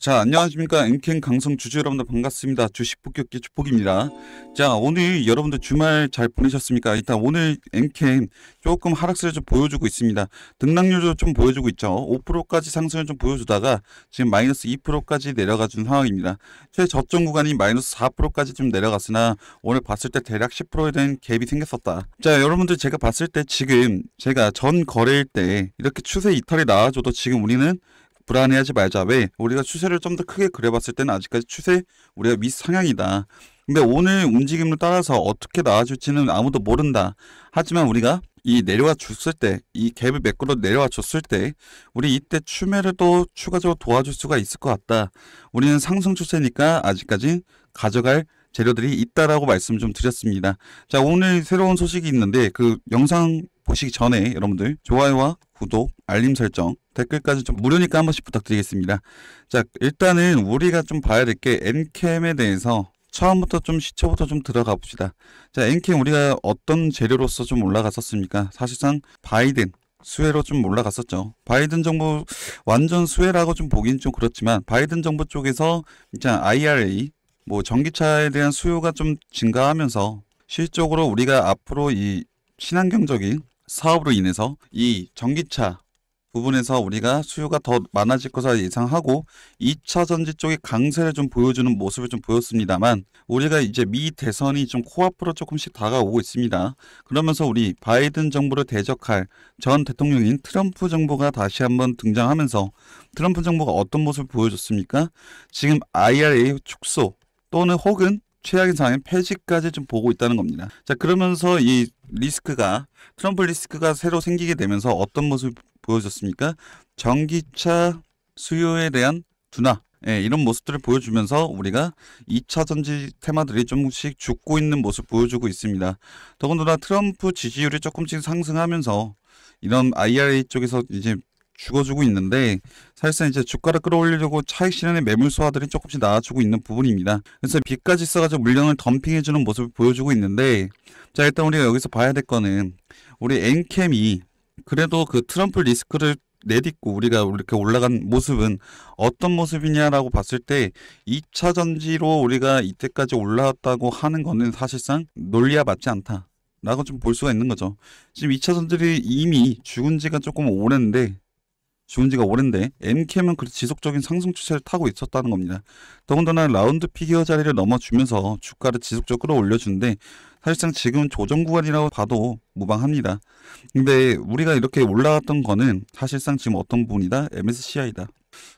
자 안녕하십니까 엔캔 강성 주주 여러분들 반갑습니다 주식 폭격기 축복입니다자 오늘 여러분들 주말 잘 보내셨습니까 일단 오늘 엔캔 조금 하락세를 좀 보여주고 있습니다 등락률도 좀 보여주고 있죠 5%까지 상승을 좀 보여주다가 지금 마이너스 2%까지 내려가 준 상황입니다 최저점 구간이 마이너스 4%까지 좀 내려갔으나 오늘 봤을 때 대략 10%에 대한 갭이 생겼었다 자 여러분들 제가 봤을 때 지금 제가 전 거래일 때 이렇게 추세 이탈이 나와줘도 지금 우리는 불안해하지 말자. 왜? 우리가 추세를 좀 더 크게 그려봤을 때는 아직까지 추세 우리가 밑상향이다. 근데 오늘 움직임을 따라서 어떻게 나아질지는 아무도 모른다. 하지만 우리가 이 내려와 줬을 때, 이 갭을 메꾸러 내려와 줬을 때, 우리 이때 추매를 또 추가적으로 도와줄 수가 있을 것 같다. 우리는 상승 추세니까 아직까지 가져갈 재료들이 있다라고 말씀 좀 드렸습니다. 자, 오늘 새로운 소식이 있는데 그 영상 보시기 전에 여러분들 좋아요와 구독, 알림 설정 댓글까지 좀 무료니까 한 번씩 부탁드리겠습니다. 자, 일단은 우리가 좀 봐야 될 게 엔캠에 대해서 처음부터 좀 시초부터 좀 들어가 봅시다. 자, 엔캠 우리가 어떤 재료로서 좀 올라갔었습니까? 사실상 바이든 수혜로 좀 올라갔었죠. 바이든 정부 완전 수혜라고 좀 보긴 좀 그렇지만 바이든 정부 쪽에서 일단 IRA 뭐 전기차에 대한 수요가 좀 증가하면서 실적으로 우리가 앞으로 이 친환경적인 사업으로 인해서 이 전기차 부분에서 우리가 수요가 더 많아질 것을 예상하고 2차 전지 쪽에 강세를 좀 보여주는 모습을 좀 보였습니다만 우리가 이제 미 대선이 좀 코앞으로 조금씩 다가오고 있습니다. 그러면서 우리 바이든 정부를 대적할 전 대통령인 트럼프 정부가 다시 한번 등장하면서 트럼프 정부가 어떤 모습을 보여줬습니까? 지금 IRA 축소 또는 혹은 최악의 상황인 폐지까지 좀 보고 있다는 겁니다. 자 그러면서 이 리스크가 트럼프 리스크가 새로 생기게 되면서 어떤 모습을 보여줬습니까? 전기차 수요에 대한 둔화 예, 이런 모습들을 보여주면서 우리가 2차 전지 테마들이 조금씩 죽고 있는 모습 보여주고 있습니다. 더군다나 트럼프 지지율이 조금씩 상승하면서 이런 IRA 쪽에서 이제 죽어주고 있는데 사실상 이제 주가를 끌어올리려고 차익 실현의 매물 소화들이 조금씩 나아지고 있는 부분입니다. 그래서 비까지 써가지고 물량을 덤핑해주는 모습을 보여주고 있는데 자 일단 우리가 여기서 봐야 될 거는 우리 엔캠이 그래도 그 트럼프 리스크를 내딛고 우리가 이렇게 올라간 모습은 어떤 모습이냐라고 봤을 때 2차 전지로 우리가 이때까지 올라왔다고 하는 거는 사실상 논리와 맞지 않다. 라고 좀 볼 수가 있는 거죠. 지금 2차 전지이 이미 죽은 지가 조금 오랜데 죽은 지가 오랜데 MKM은 그 지속적인 상승 추세를 타고 있었다는 겁니다. 더군다나 라운드 피규어 자리를 넘어주면서 주가를 지속적으로 올려주는데 사실상 지금 조정 구간이라고 봐도 무방합니다. 근데 우리가 이렇게 올라갔던 거는 사실상 지금 어떤 부분이다? MSCI다.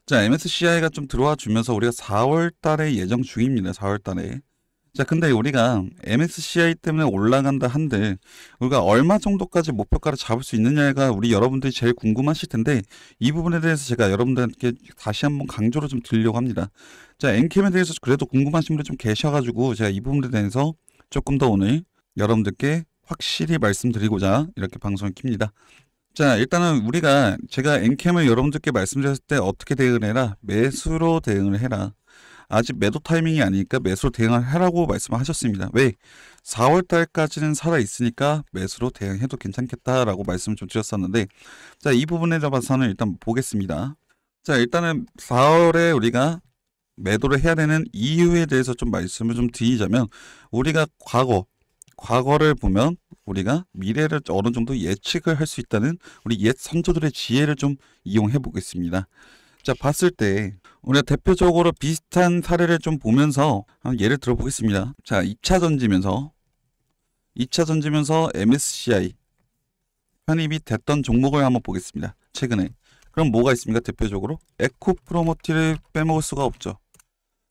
자, MSCI가 좀 들어와 주면서 우리가 4월 달에 예정 중입니다. 4월 달에. 자, 근데 우리가 MSCI 때문에 올라간다 한들 우리가 얼마 정도까지 목표가를 잡을 수 있느냐가 우리 여러분들이 제일 궁금하실 텐데 이 부분에 대해서 제가 여러분들께 다시 한번 강조를 좀 드리려고 합니다. 자, 엔캠에 대해서 그래도 궁금하신 분들 좀 계셔가지고 제가 이 부분에 대해서 조금 더 오늘 여러분들께 확실히 말씀드리고자 이렇게 방송을 킵니다. 자 일단은 우리가 제가 엔캠을 여러분들께 말씀드렸을 때 어떻게 대응을 해라 매수로 대응을 해라 아직 매도 타이밍이 아니니까 매수로 대응을 하라고 말씀하셨습니다. 왜? 4월달까지는 살아있으니까 매수로 대응해도 괜찮겠다라고 말씀을 좀 드렸었는데 자이 부분에 대해서는 일단 보겠습니다. 자 일단은 4월에 우리가 매도를 해야 되는 이유에 대해서 좀 말씀을 좀 드리자면 우리가 과거 과거를 보면 우리가 미래를 어느 정도 예측을 할 수 있다는 우리 옛 선조들의 지혜를 좀 이용해 보겠습니다. 자 봤을 때 우리가 대표적으로 비슷한 사례를 좀 보면서 예를 들어 보겠습니다. 자 2차 전지면서 2차 전지면서 MSCI 편입이 됐던 종목을 한번 보겠습니다. 최근에 그럼 뭐가 있습니까? 대표적으로 에코프로모티를 빼먹을 수가 없죠.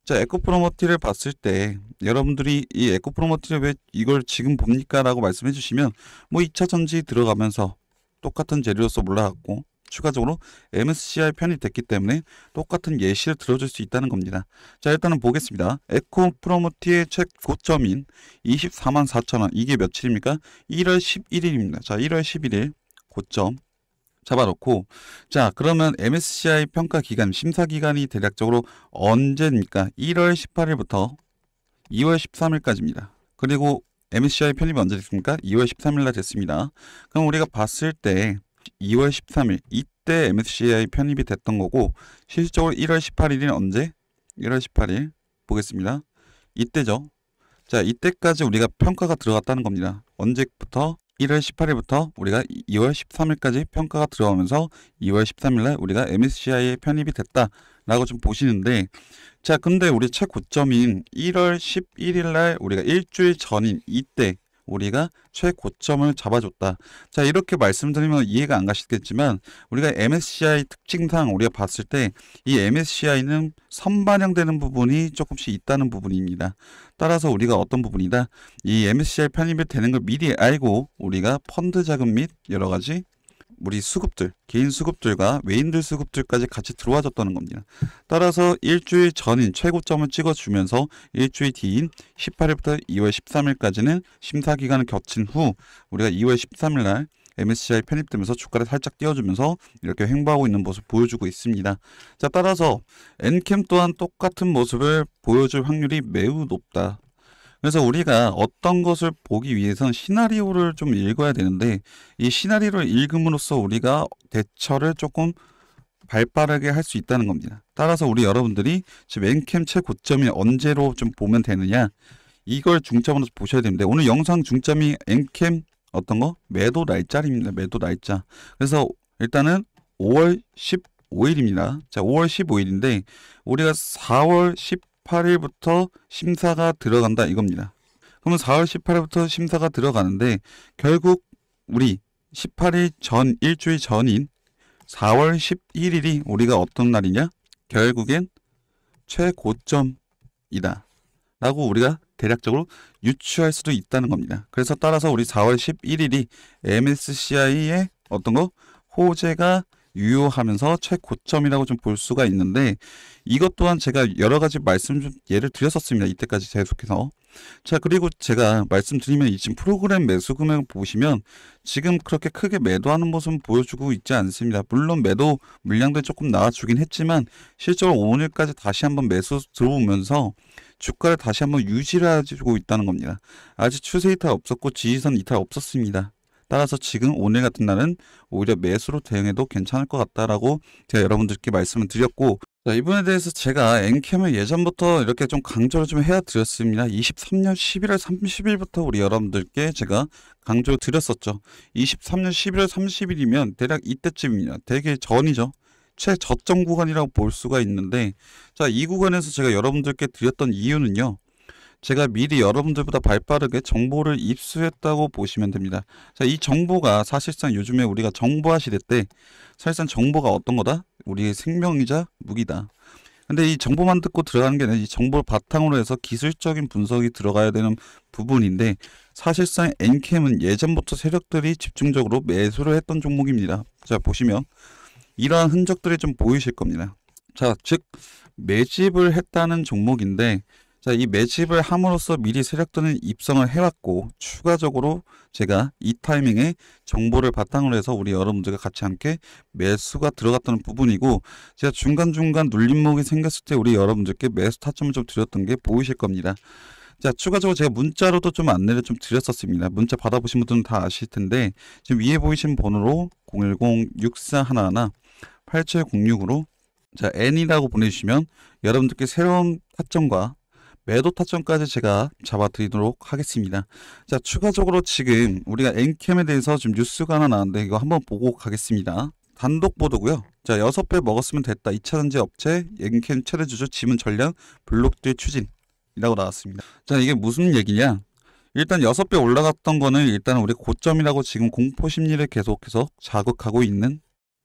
자, 에코프로머티를 봤을 때 여러분들이 이 에코프로머티를 왜 이걸 지금 봅니까? 라고 말씀해 주시면 뭐 2차 전지 들어가면서 똑같은 재료로서 몰라갔고 추가적으로 MSCI 편이 됐기 때문에 똑같은 예시를 들어줄 수 있다는 겁니다. 자 일단은 보겠습니다. 에코 프로모티의 책 고점인 24만 4천원 이게 며칠입니까? 1월 11일입니다. 자 1월 11일 고점 잡아놓고 자 그러면 MSCI 평가 기간 심사 기간이 대략적으로 언제입니까? 1월 18일부터 2월 13일까지입니다. 그리고 MSCI 편입이 언제 됐습니까? 2월 13일 날 됐습니다. 그럼 우리가 봤을 때 2월 13일 이때 MSCI 편입이 됐던 거고 실질적으로 1월 18일은 언제? 1월 18일 보겠습니다. 이때죠. 자 이때까지 우리가 평가가 들어갔다는 겁니다. 언제부터? 1월 18일부터 우리가 2월 13일까지 평가가 들어오면서 2월 13일날 우리가 MSCI에 편입이 됐다라고 좀 보시는데 자 근데 우리 최고점인 1월 11일날 우리가 일주일 전인 이때 우리가 최고점을 잡아줬다. 자 이렇게 말씀드리면 이해가 안 가시겠지만 우리가 MSCI 특징상 우리가 봤을 때 이 MSCI는 선반영되는 부분이 조금씩 있다는 부분입니다. 따라서 우리가 어떤 부분이다? 이 MSCI 편입이 되는 걸 미리 알고 우리가 펀드 자금 및 여러 가지 우리 수급들, 개인 수급들과 외인들 수급들까지 같이 들어와졌다는 겁니다. 따라서 일주일 전인 최고점을 찍어주면서 일주일 뒤인 18일부터 2월 13일까지는 심사 기간을 겹친 후 우리가 2월 13일 날 MSCI 편입되면서 주가를 살짝 띄워주면서 이렇게 횡보하고 있는 모습 보여주고 있습니다. 자 따라서 엔캠 또한 똑같은 모습을 보여줄 확률이 매우 높다. 그래서 우리가 어떤 것을 보기 위해선 시나리오를 좀 읽어야 되는데 이 시나리오를 읽음으로써 우리가 대처를 조금 발빠르게 할 수 있다는 겁니다. 따라서 우리 여러분들이 지금 엔캠 최고점이 언제로 좀 보면 되느냐 이걸 중점으로 보셔야 됩니다. 오늘 영상 중점이 엔캠 어떤 거? 매도 날짜입니다. 매도 날짜. 그래서 일단은 5월 15일입니다. 자, 5월 15일인데 우리가 4월 10 18일부터 심사가 들어간다 이겁니다. 그러면 4월 18일부터 심사가 들어가는데 결국 우리 18일 전 일주일 전인 4월 11일이 우리가 어떤 날이냐? 결국엔 최고점이다. 라고 우리가 대략적으로 유추할 수도 있다는 겁니다. 그래서 따라서 우리 4월 11일이 MSCI의 어떤 거? 호재가 유효하면서 최고점이라고 좀 볼 수가 있는데 이것 또한 제가 여러 가지 말씀 좀 예를 드렸었습니다. 이때까지 계속해서. 자, 그리고 제가 말씀드리면 이 지금 프로그램 매수 금액을 보시면 지금 그렇게 크게 매도하는 모습은 보여주고 있지 않습니다. 물론 매도 물량도 조금 나와주긴 했지만 실제로 오늘까지 다시 한번 매수 들어오면서 주가를 다시 한번 유지를 해주고 있다는 겁니다. 아직 추세 이탈 없었고 지지선 이탈 없었습니다. 따라서 지금 오늘 같은 날은 오히려 매수로 대응해도 괜찮을 것 같다라고 제가 여러분들께 말씀을 드렸고 자, 이분에 대해서 제가 엔캠을 예전부터 이렇게 좀 강조를 좀 해야 드렸습니다. 23년 11월 30일부터 우리 여러분들께 제가 강조 드렸었죠. 23년 11월 30일이면 대략 이때쯤입니다. 되게 전이죠. 최저점 구간이라고 볼 수가 있는데 자, 이 구간에서 제가 여러분들께 드렸던 이유는요. 제가 미리 여러분들보다 발빠르게 정보를 입수했다고 보시면 됩니다. 자, 이 정보가 사실상 요즘에 우리가 정보화 시대 때 사실상 정보가 어떤 거다? 우리의 생명이자 무기다. 근데 이 정보만 듣고 들어가는 게 아니라 이 정보를 바탕으로 해서 기술적인 분석이 들어가야 되는 부분인데 사실상 엔캠은 예전부터 세력들이 집중적으로 매수를 했던 종목입니다. 자 보시면 이러한 흔적들이 좀 보이실 겁니다. 자즉 매집을 했다는 종목인데 자, 이 매집을 함으로써 미리 세력들은 입성을 해왔고 추가적으로 제가 이 타이밍에 정보를 바탕으로 해서 우리 여러분들과 같이 함께 매수가 들어갔다는 부분이고 제가 중간중간 눌림목이 생겼을 때 우리 여러분들께 매수 타점을 좀 드렸던 게 보이실 겁니다. 자, 추가적으로 제가 문자로도 좀 안내를 좀 드렸었습니다. 문자 받아보신 분들은 다 아실 텐데 지금 위에 보이신 번호로 010-6411-8706으로 자, N이라고 보내주시면 여러분들께 새로운 타점과 매도 타점까지 제가 잡아드리도록 하겠습니다. 자, 추가적으로 지금 우리가 엔캠에 대해서 지금 뉴스가 하나 나왔는데 이거 한번 보고 가겠습니다. 단독 보도고요. 자, 여섯 배 먹었으면 됐다. 2차전지 업체, 엔캠 최대 주주 지문 전략 블록딜 추진이라고 나왔습니다. 자, 이게 무슨 얘기냐? 일단 여섯 배 올라갔던 거는 일단 우리 고점이라고 지금 공포 심리를 계속해서 자극하고 있는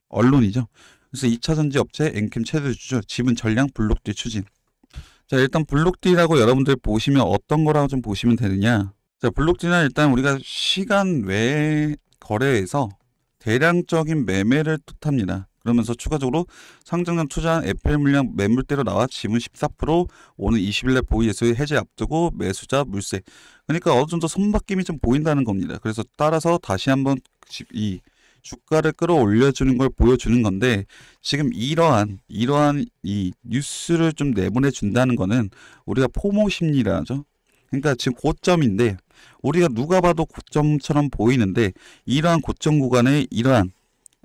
언론이죠. 그래서 2차전지 업체 엔캠 최대 주주 지문전략 블록딜 추진 자 일단 블록 d 라고 여러분들 보시면 어떤 거라고 좀 보시면 되느냐 자블록 d 는 일단 우리가 시간 외 거래에서 대량적인 매매를 뜻합니다. 그러면서 추가적으로 상장장 투자한 FL 물량 매물대로 나와 지분 14%오늘 20일날 보이에서 해제 앞두고 매수자 물세 그러니까 어느 정도 손바뀜이 좀 보인다는 겁니다. 그래서 따라서 다시 한번 이 주가를 끌어올려주는 걸 보여주는 건데 지금 이러한 이러한 이 뉴스를 좀 내보내 준다는 거는 우리가 포모 심리라 하죠. 그러니까 지금 고점인데 우리가 누가 봐도 고점처럼 보이는데 이러한 고점 구간에 이러한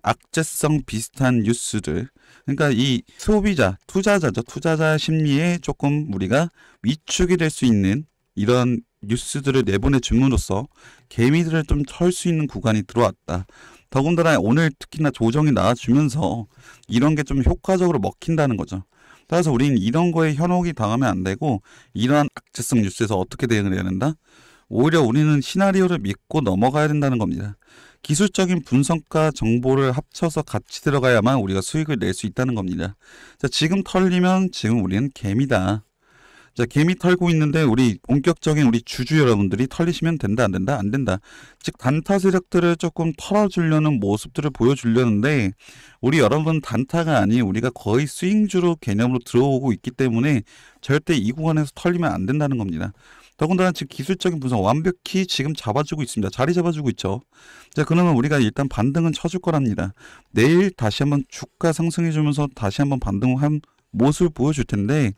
악재성 비슷한 뉴스들 그러니까 이 소비자 투자자죠 투자자 심리에 조금 우리가 위축이 될 수 있는 이런 뉴스들을 내보내 줌으로써 개미들을 좀 털 수 있는 구간이 들어왔다 더군다나 오늘 특히나 조정이 나와주면서 이런 게 좀 효과적으로 먹힌다는 거죠. 따라서 우리는 이런 거에 현혹이 당하면 안 되고 이러한 악재성 뉴스에서 어떻게 대응을 해야 된다? 오히려 우리는 시나리오를 믿고 넘어가야 된다는 겁니다. 기술적인 분석과 정보를 합쳐서 같이 들어가야만 우리가 수익을 낼 수 있다는 겁니다. 자, 지금 털리면 지금 우리는 개미다. 자, 개미 털고 있는데 우리 본격적인 우리 주주 여러분들이 털리시면 된다, 안 된다, 안 된다. 즉, 단타 세력들을 조금 털어주려는 모습들을 보여주려는데, 우리 여러분 단타가 아닌 우리가 거의 스윙주로 개념으로 들어오고 있기 때문에 절대 이 구간에서 털리면 안 된다는 겁니다. 더군다나 지금 기술적인 분석 완벽히 지금 잡아주고 있습니다. 자리 잡아주고 있죠. 자, 그러면 우리가 일단 반등은 쳐줄 거랍니다. 내일 다시 한번 주가 상승해주면서 다시 한번 반등한 모습을 보여줄 텐데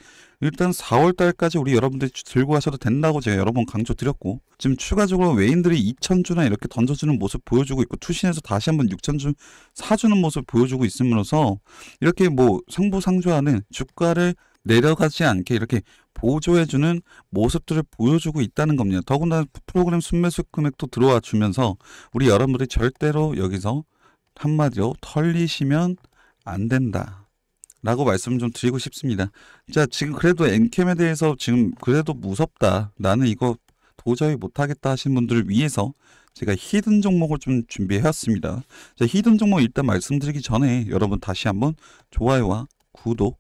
일단 4월달까지 우리 여러분들이 들고 가셔도 된다고 제가 여러 번 강조드렸고 지금 추가적으로 외인들이 2 0 0 0주나 이렇게 던져주는 모습 보여주고 있고 투신해서 다시 한번 6 0 0 0주 사주는 모습 보여주고 있음으로써 이렇게 뭐 상부상조하는 주가를 내려가지 않게 이렇게 보조해주는 모습들을 보여주고 있다는 겁니다. 더군다나 프로그램 순매수 금액도 들어와 주면서 우리 여러분들이 절대로 여기서 한마디로 털리시면 안 된다. 라고 말씀 좀 드리고 싶습니다. 자, 지금 그래도 엔캠에 대해서 지금 그래도 무섭다. 나는 이거 도저히 못하겠다 하신 분들을 위해서 제가 히든 종목을 좀 준비해왔습니다. 자, 히든 종목 일단 말씀드리기 전에 여러분 다시 한번 좋아요와 구독,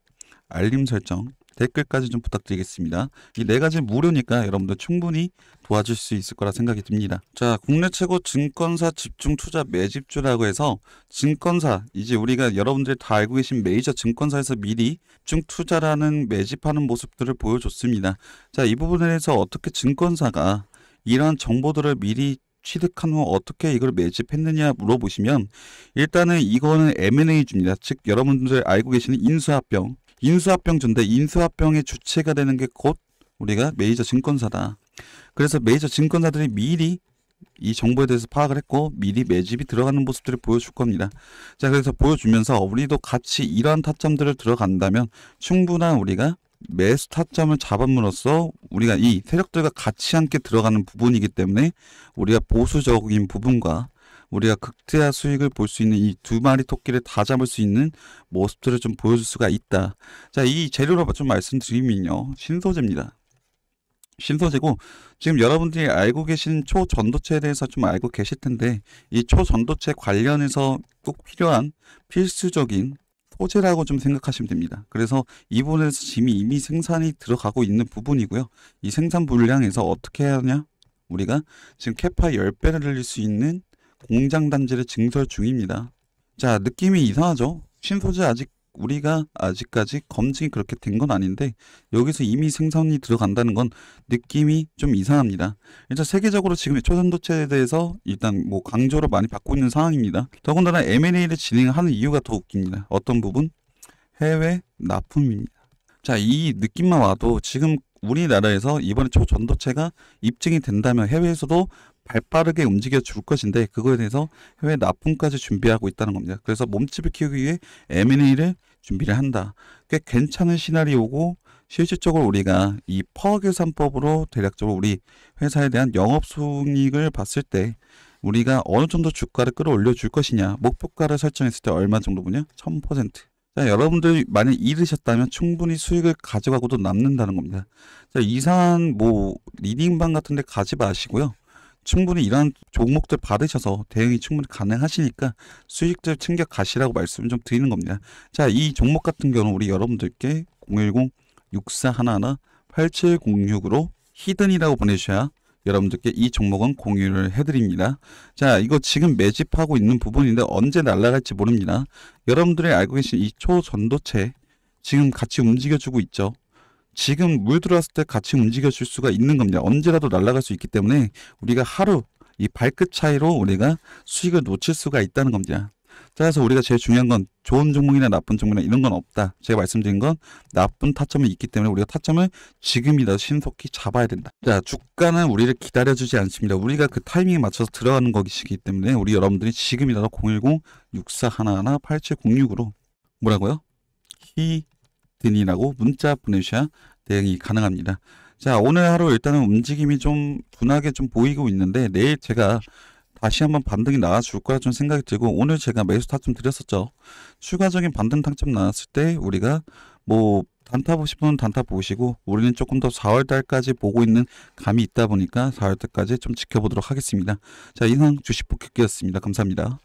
알림 설정 댓글까지 좀 부탁드리겠습니다. 이 네 가지 무료니까 여러분들 충분히 도와줄 수 있을 거라 생각이 듭니다. 자, 국내 최고 증권사 집중 투자 매집주라고 해서 증권사, 이제 우리가 여러분들 다 알고 계신 메이저 증권사에서 미리 집중 투자라는 매집하는 모습들을 보여줬습니다. 자, 이 부분에서 대해 어떻게 증권사가 이러한 정보들을 미리 취득한 후 어떻게 이걸 매집했느냐 물어보시면 일단은 이거는 M&A주입니다. 즉 여러분들 알고 계시는 인수합병 인수합병주인데 인수합병의 주체가 되는 게 곧 우리가 메이저 증권사다. 그래서 메이저 증권사들이 미리 이 정보에 대해서 파악을 했고 미리 매집이 들어가는 모습들을 보여줄 겁니다. 자 그래서 보여주면서 우리도 같이 이러한 타점들을 들어간다면 충분한 우리가 매수 타점을 잡음으로써 우리가 이 세력들과 같이 함께 들어가는 부분이기 때문에 우리가 보수적인 부분과 우리가 극대화 수익을 볼 수 있는 이 두 마리 토끼를 다 잡을 수 있는 모습들을 좀 보여줄 수가 있다. 자, 이 재료로 좀 말씀드리면요. 신소재입니다. 신소재고 지금 여러분들이 알고 계신 초전도체에 대해서 좀 알고 계실 텐데 이 초전도체 관련해서 꼭 필요한 필수적인 소재라고 좀 생각하시면 됩니다. 그래서 이 부분에서 지금 이미 생산이 들어가고 있는 부분이고요. 이 생산 물량에서 어떻게 해야 하냐? 우리가 지금 캐파 10배를 늘릴 수 있는 공장 단지를 증설 중입니다. 자 느낌이 이상하죠? 신소재 아직 우리가 아직까지 검증이 그렇게 된 건 아닌데 여기서 이미 생산이 들어간다는 건 느낌이 좀 이상합니다. 일단 세계적으로 지금 초전도체에 대해서 일단 뭐 강조를 많이 받고 있는 상황입니다. 더군다나 M&A를 진행하는 이유가 더 웃깁니다. 어떤 부분? 해외 납품입니다. 자, 이 느낌만 와도 지금 우리나라에서 이번에 초전도체가 입증이 된다면 해외에서도 발빠르게 움직여 줄 것인데 그거에 대해서 해외 납품까지 준비하고 있다는 겁니다. 그래서 몸집을 키우기 위해 M&A를 준비를 한다. 꽤 괜찮은 시나리오고 실질적으로 우리가 이 퍼계산법으로 대략적으로 우리 회사에 대한 영업 수익을 봤을 때 우리가 어느 정도 주가를 끌어올려 줄 것이냐 목표가를 설정했을 때 얼마 정도 보냐? 1000% 자, 여러분들 만약 잃으셨다면 충분히 수익을 가져가고도 남는다는 겁니다. 자, 이상한 뭐 리딩방 같은 데 가지 마시고요. 충분히 이런 종목들 받으셔서 대응이 충분히 가능하시니까 수익들 챙겨 가시라고 말씀을 좀 드리는 겁니다. 자, 이 종목 같은 경우는 우리 여러분들께 010-6411-8706으로 히든이라고 보내주셔야 여러분들께 이 종목은 공유를 해드립니다. 자, 이거 지금 매집하고 있는 부분인데 언제 날아갈지 모릅니다. 여러분들이 알고 계신 이 초전도체 지금 같이 움직여주고 있죠. 지금 물들어왔을 때 같이 움직여줄 수가 있는 겁니다. 언제라도 날아갈 수 있기 때문에 우리가 하루 이 발끝 차이로 우리가 수익을 놓칠 수가 있다는 겁니다. 따라서 우리가 제일 중요한 건 좋은 종목이나 나쁜 종목이나 이런 건 없다. 제가 말씀드린 건 나쁜 타점이 있기 때문에 우리가 타점을 지금이라도 신속히 잡아야 된다. 자, 주가는 우리를 기다려주지 않습니다. 우리가 그 타이밍에 맞춰서 들어가는 것이기 때문에 우리 여러분들이 지금이라도 010 6411 8706으로 뭐라고요? 히 드니라고 문자 보내주셔야 대응이 가능합니다. 자 오늘 하루 일단은 움직임이 좀 분하게 좀 보이고 있는데 내일 제가 다시 한번 반등이 나와줄 거라 좀 생각이 들고 오늘 제가 매수 타점 드렸었죠. 추가적인 반등 타점 나왔을 때 우리가 뭐 단타 보시면 단타 보시고 우리는 조금 더 4월달까지 보고 있는 감이 있다 보니까 4월달까지 좀 지켜보도록 하겠습니다. 자 이상 주식복귀였습니다. 감사합니다.